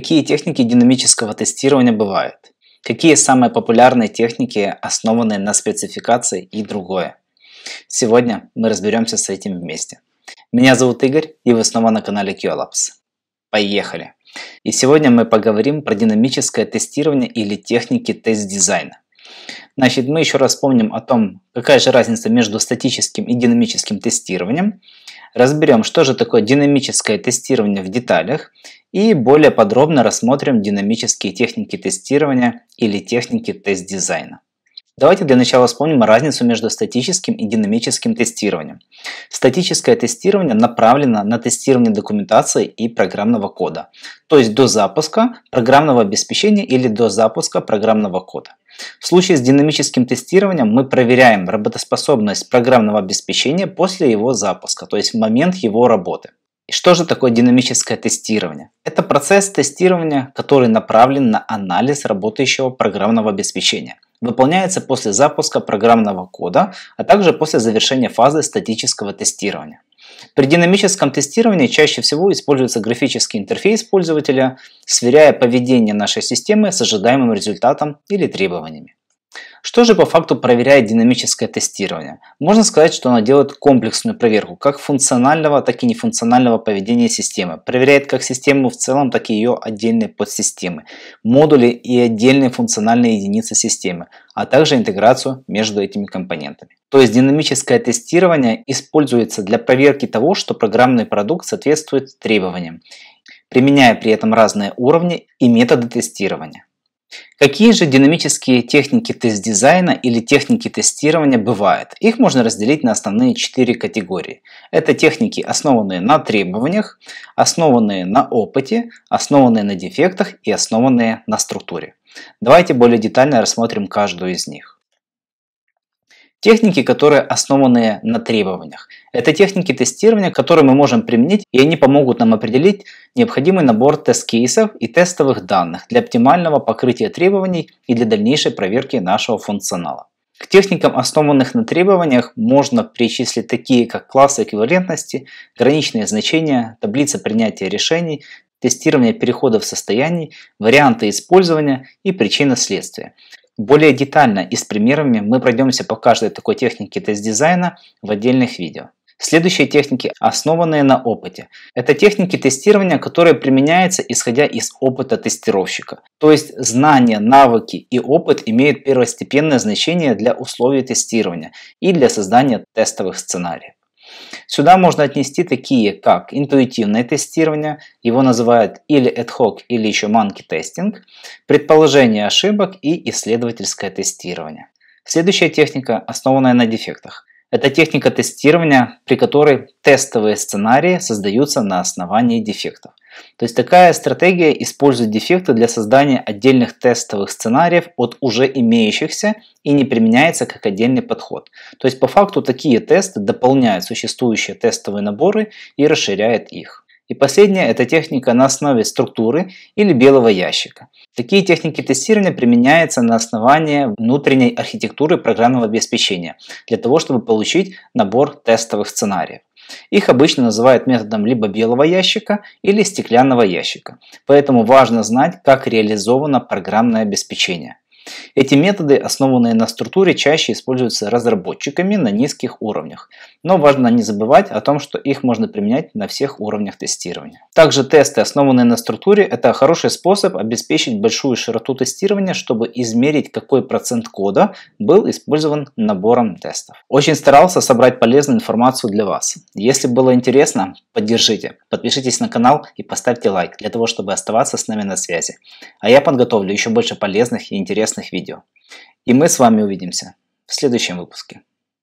Какие техники динамического тестирования бывают? Какие самые популярные техники, основанные на спецификации и другое? Сегодня мы разберемся с этим вместе. Меня зовут Игорь, и вы снова на канале QLabs. Поехали! И сегодня мы поговорим про динамическое тестирование или техники тест-дизайна. Значит, мы еще раз помним о том, какая же разница между статическим и динамическим тестированием. Разберем, что же такое динамическое тестирование в деталях. И более подробно рассмотрим динамические техники тестирования или техники тест-дизайна. Давайте для начала вспомним разницу между статическим и динамическим тестированием. Статическое тестирование направлено на тестирование документации и программного кода, то есть до запуска программного обеспечения или до запуска программного кода. В случае с динамическим тестированием мы проверяем работоспособность программного обеспечения после его запуска, то есть в момент его работы. И что же такое динамическое тестирование? Это процесс тестирования, который направлен на анализ работающего программного обеспечения выполняется после запуска программного кода, а также после завершения фазы статического тестирования. При динамическом тестировании чаще всего используется графический интерфейс пользователя, сверяя поведение нашей системы с ожидаемым результатом или требованиями. Что же по факту проверяет динамическое тестирование? Можно сказать, что оно делает комплексную проверку как функционального, так и нефункционального поведения системы. Проверяет как систему в целом, так и ее отдельные подсистемы, модули и отдельные функциональные единицы системы, а также интеграцию между этими компонентами. То есть динамическое тестирование используется для проверки того, что программный продукт соответствует требованиям, применяя при этом разные уровни и методы тестирования. Какие же динамические техники тест-дизайна или техники тестирования бывают? Их можно разделить на основные четыре категории. Это техники, основанные на требованиях, основанные на опыте, основанные на дефектах и основанные на структуре. Давайте более детально рассмотрим каждую из них. Техники, которые основаны на требованиях. Это техники тестирования, которые мы можем применить, и они помогут нам определить необходимый набор тест-кейсов и тестовых данных для оптимального покрытия требований и для дальнейшей проверки нашего функционала. К техникам, основанных на требованиях, можно причислить такие, как классы эквивалентности, граничные значения, таблица принятия решений, тестирование переходов состояний, варианты использования и причина следствия. Более детально и с примерами мы пройдемся по каждой такой технике тест-дизайна в отдельных видео. Следующие техники, основанные на опыте. Это техники тестирования, которые применяются исходя из опыта тестировщика. То есть знания, навыки и опыт имеют первостепенное значение для условий тестирования и для создания тестовых сценариев. Сюда можно отнести такие, как интуитивное тестирование, его называют или ad hoc, или еще monkey тестинг, предположение ошибок и исследовательское тестирование. Следующая техника, основанная на дефектах. Это техника тестирования, при которой тестовые сценарии создаются на основании дефектов. То есть такая стратегия использует дефекты для создания отдельных тестовых сценариев от уже имеющихся и не применяется как отдельный подход. То есть по факту такие тесты дополняют существующие тестовые наборы и расширяют их. И последняя – это техника на основе структуры или белого ящика. Такие техники тестирования применяются на основании внутренней архитектуры программного обеспечения для того, чтобы получить набор тестовых сценариев. Их обычно называют методом либо белого ящика или стеклянного ящика, поэтому важно знать, как реализовано программное обеспечение. Эти методы, основанные на структуре, чаще используются разработчиками на низких уровнях но важно не забывать о том, что их можно применять на всех уровнях тестирования. Также тесты, основанные на структуре, это хороший способ обеспечить большую широту тестирования, чтобы измерить, какой процент кода был использован набором тестов. Очень старался собрать полезную информацию для вас. Если было интересно, поддержите, подпишитесь на канал и поставьте лайк для того, чтобы оставаться с нами на связи. А я подготовлю еще больше полезных и интересных видео. И мы с вами увидимся в следующем выпуске.